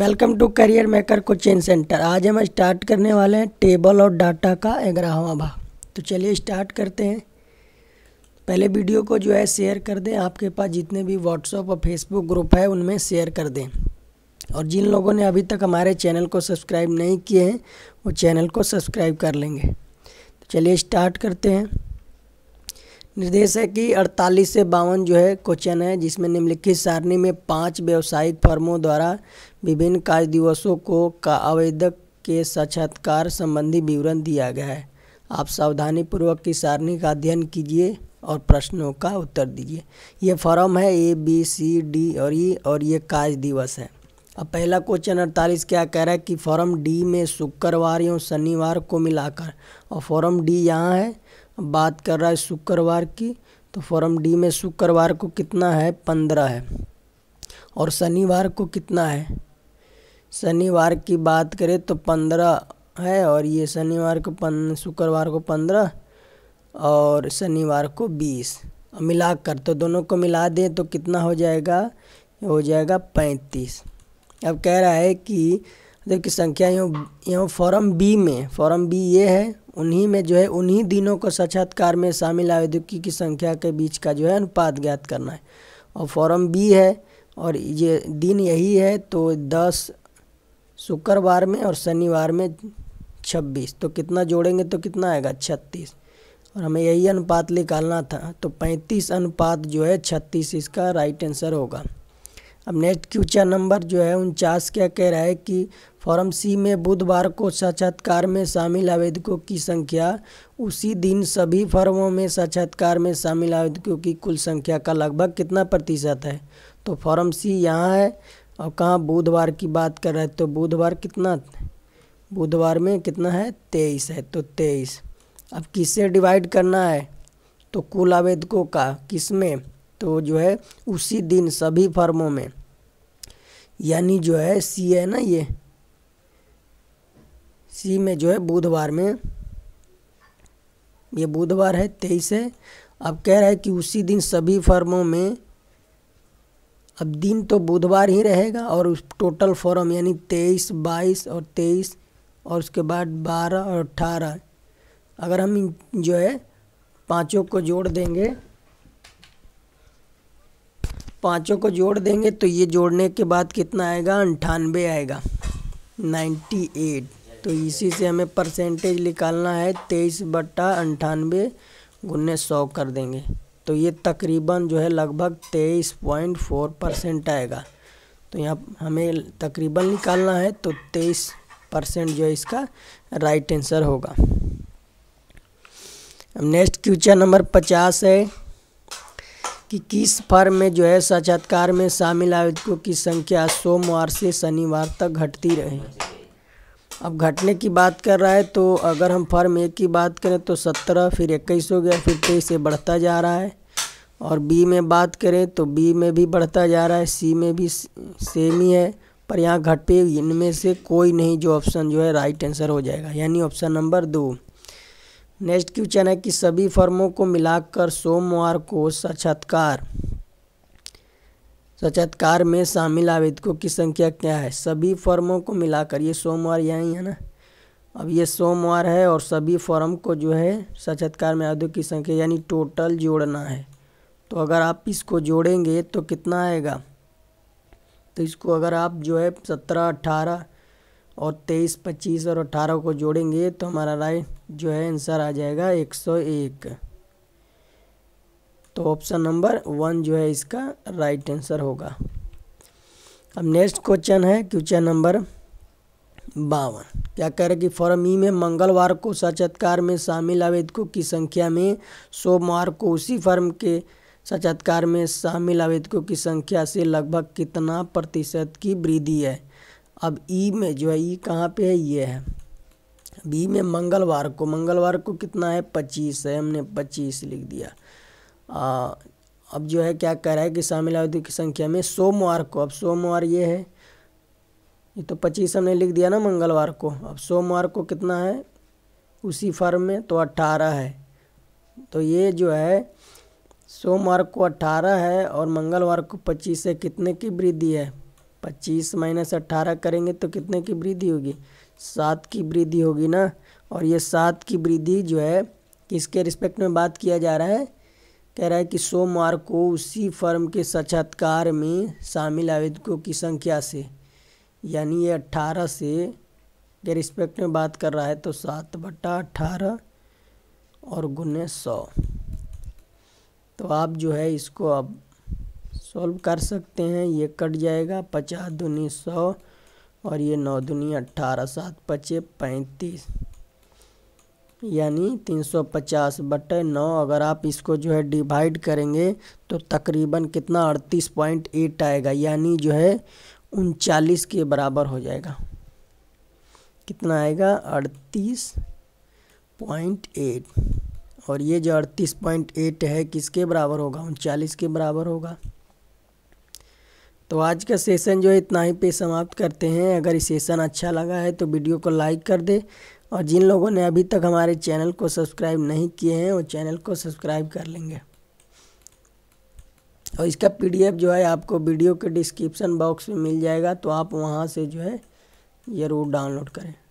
welcome to career maker coaching centre आज हम start करने वाले हैं टेबल और डाटा का ग्यारहवा भाग तो चलिए स्टार्ट करते हैं पहले वीडियो को जो है शेयर कर दें आपके पास जितने भी व्हाट्सअप और फेसबुक ग्रुप है उनमें शेयर कर दें और जिन लोगों ने अभी तक हमारे चैनल को सब्सक्राइब नहीं किए हैं वो चैनल को सब्सक्राइब कर लेंगे तो चलिए स्टार्ट करते हैं निर्देश है कि 48 से बावन जो है क्वेश्चन है जिसमें निम्नलिखित सारणी में पांच व्यावसायिक फर्मों द्वारा विभिन्न कार्य दिवसों को का आवेदक के साक्षात्कार संबंधी विवरण दिया गया है आप सावधानीपूर्वक की सारणी का अध्ययन कीजिए और प्रश्नों का उत्तर दीजिए ये फॉर्म है ए बी सी डी और ई और ये कार्य दिवस है अब पहला क्वेश्चन अड़तालीस क्या कह रहा है कि फॉर्म डी में शुक्रवार एवं शनिवार को मिलाकर और फॉर्म डी यहाँ है बात कर रहा है शुक्रवार की तो फॉर्म डी में शुक्रवार को कितना है पंद्रह है और शनिवार को कितना है शनिवार की बात करें तो पंद्रह है और ये शनिवार को पन शुक्रवार को पंद्रह और शनिवार को बीस मिला कर तो दोनों को मिला दें तो कितना हो जाएगा हो जाएगा पैंतीस अब कह रहा है कि देखिए संख्या यूँ यूँ फॉर्म बी में फॉर्म बी ये है उन्हीं में जो है उन्हीं दिनों को साक्षात्कार में शामिल आवेदकों की संख्या के बीच का जो है अनुपात ज्ञात करना है और फॉर्म बी है और ये दिन यही है तो दस शुक्रवार में और शनिवार में छब्बीस तो कितना जोड़ेंगे तो कितना आएगा छत्तीस और हमें यही अनुपात निकालना था तो पैंतीस अनुपात जो है छत्तीस इसका राइट आंसर होगा अब नेक्स्ट क्वेश्चन नंबर जो है उनचास क्या कह रहा है कि फॉर्म सी में बुधवार को साक्षात्कार में शामिल आवेदकों की संख्या उसी दिन सभी फॉर्मों में साक्षात्कार में शामिल आवेदकों की कुल संख्या का लगभग कितना प्रतिशत है तो फॉर्म सी यहाँ है और कहाँ बुधवार की बात कर रहे हैं तो बुधवार कितना बुधवार में कितना है तेईस है तो तेईस अब किससे डिवाइड करना है तो कुल आवेदकों का किस में तो जो है उसी दिन सभी फर्मों में यानी जो है सी है ना ये सी में जो है बुधवार में ये बुधवार है तेईस है अब कह रहा है कि उसी दिन सभी फर्मों में अब दिन तो बुधवार ही रहेगा और उस टोटल फॉर्म यानी तेईस बाईस और तेईस और उसके बाद बारह और अट्ठारह अगर हम जो है पाँचों को जोड़ देंगे पाँचों को जोड़ देंगे तो ये जोड़ने के बाद कितना आएगा अंठानवे आएगा नाइन्टी एट तो इसी से हमें परसेंटेज निकालना है तेईस बट्टा अंठानवे गुने सौ कर देंगे तो ये तकरीबन जो है लगभग तेईस पॉइंट फोर परसेंट आएगा तो यहाँ हमें तकरीबन निकालना है तो तेईस परसेंट जो है इसका राइट आंसर होगा नेक्स्ट क्वेश्चन नंबर पचास है कि किस फर्म में जो है साक्षात्कार में शामिल आवेदकों की संख्या सोमवार से शनिवार तक घटती रहे अब घटने की बात कर रहा है तो अगर हम फर्म ए की बात करें तो सत्रह फिर इक्कीस हो गया फिर तेईस से बढ़ता जा रहा है और बी में बात करें तो बी में भी बढ़ता जा रहा है सी में भी सेम ही है पर यहाँ घट पे इनमें से कोई नहीं जो ऑप्शन जो है राइट आंसर हो जाएगा यानी ऑप्शन नंबर दो नेक्स्ट क्वेश्चन है कि सभी फर्मों को मिलाकर सोमवार को साक्षात्कार साक्षात्कार में शामिल आवेदकों की संख्या क्या है सभी फर्मों को मिलाकर ये सोमवार यहीं है ना अब ये सोमवार है और सभी फर्म को जो है साक्षात्कार में आवेदकों की संख्या यानी टोटल जोड़ना है तो अगर आप इसको जोड़ेंगे तो कितना आएगा तो इसको अगर आप जो है सत्रह अट्ठारह और तेईस पच्चीस और अट्ठारह को जोड़ेंगे तो हमारा राइट जो है आंसर आ जाएगा एक सौ एक तो ऑप्शन नंबर वन जो है इसका राइट आंसर होगा अब नेक्स्ट क्वेश्चन है क्वेश्चन नंबर बावन क्या कह रहे कि फॉर्म ई में मंगलवार को साक्षात्कार में शामिल आवेदकों की संख्या में सोमवार को उसी फर्म के साक्षात्कार में शामिल आवेदकों की संख्या से लगभग कितना प्रतिशत की वृद्धि है अब ई में जो है ई कहाँ पे है ये है बी में मंगलवार को मंगलवार को कितना है पच्चीस है हमने पच्चीस लिख दिया आ, अब जो है क्या कह रहा है कि शामिल अवधि की संख्या में सोमवार को अब सोमवार ये है ये तो पच्चीस हमने लिख दिया ना मंगलवार को अब सोमवार को कितना है उसी फर्म में तो अट्ठारह है तो ये जो है सोमवार को अट्ठारह है और मंगलवार को पच्चीस है कितने की वृद्धि है पच्चीस माइनस अट्ठारह करेंगे तो कितने की वृद्धि होगी सात की वृद्धि होगी ना और ये सात की वृद्धि जो है किसके रिस्पेक्ट में बात किया जा रहा है कह रहा है कि सोमवार को उसी फर्म के साक्षात्कार में शामिल आवेदकों की संख्या से यानी ये अट्ठारह से के रिस्पेक्ट में बात कर रहा है तो सात बटा अट्ठारह और गुने सौ तो आप जो है इसको अब सॉल्व कर सकते हैं ये कट जाएगा पचास दूनी सौ और ये नौ दूनी अट्ठारह सात पचे पैंतीस यानी तीन सौ पचास बटे नौ अगर आप इसको जो है डिवाइड करेंगे तो तकरीबन कितना अड़तीस पॉइंट एट आएगा यानी जो है उनचालीस के बराबर हो जाएगा कितना आएगा अड़तीस पॉइंट एट और ये जो अड़तीस पॉइंट एट है किसके बराबर होगा उनचालीस के बराबर होगा तो आज का सेशन जो है इतना ही पे समाप्त करते हैं अगर ये सेशन अच्छा लगा है तो वीडियो को लाइक कर दे और जिन लोगों ने अभी तक हमारे चैनल को सब्सक्राइब नहीं किए हैं वो चैनल को सब्सक्राइब कर लेंगे और इसका पीडीएफ जो है आपको वीडियो के डिस्क्रिप्शन बॉक्स में मिल जाएगा तो आप वहाँ से जो है ज़रूर डाउनलोड करें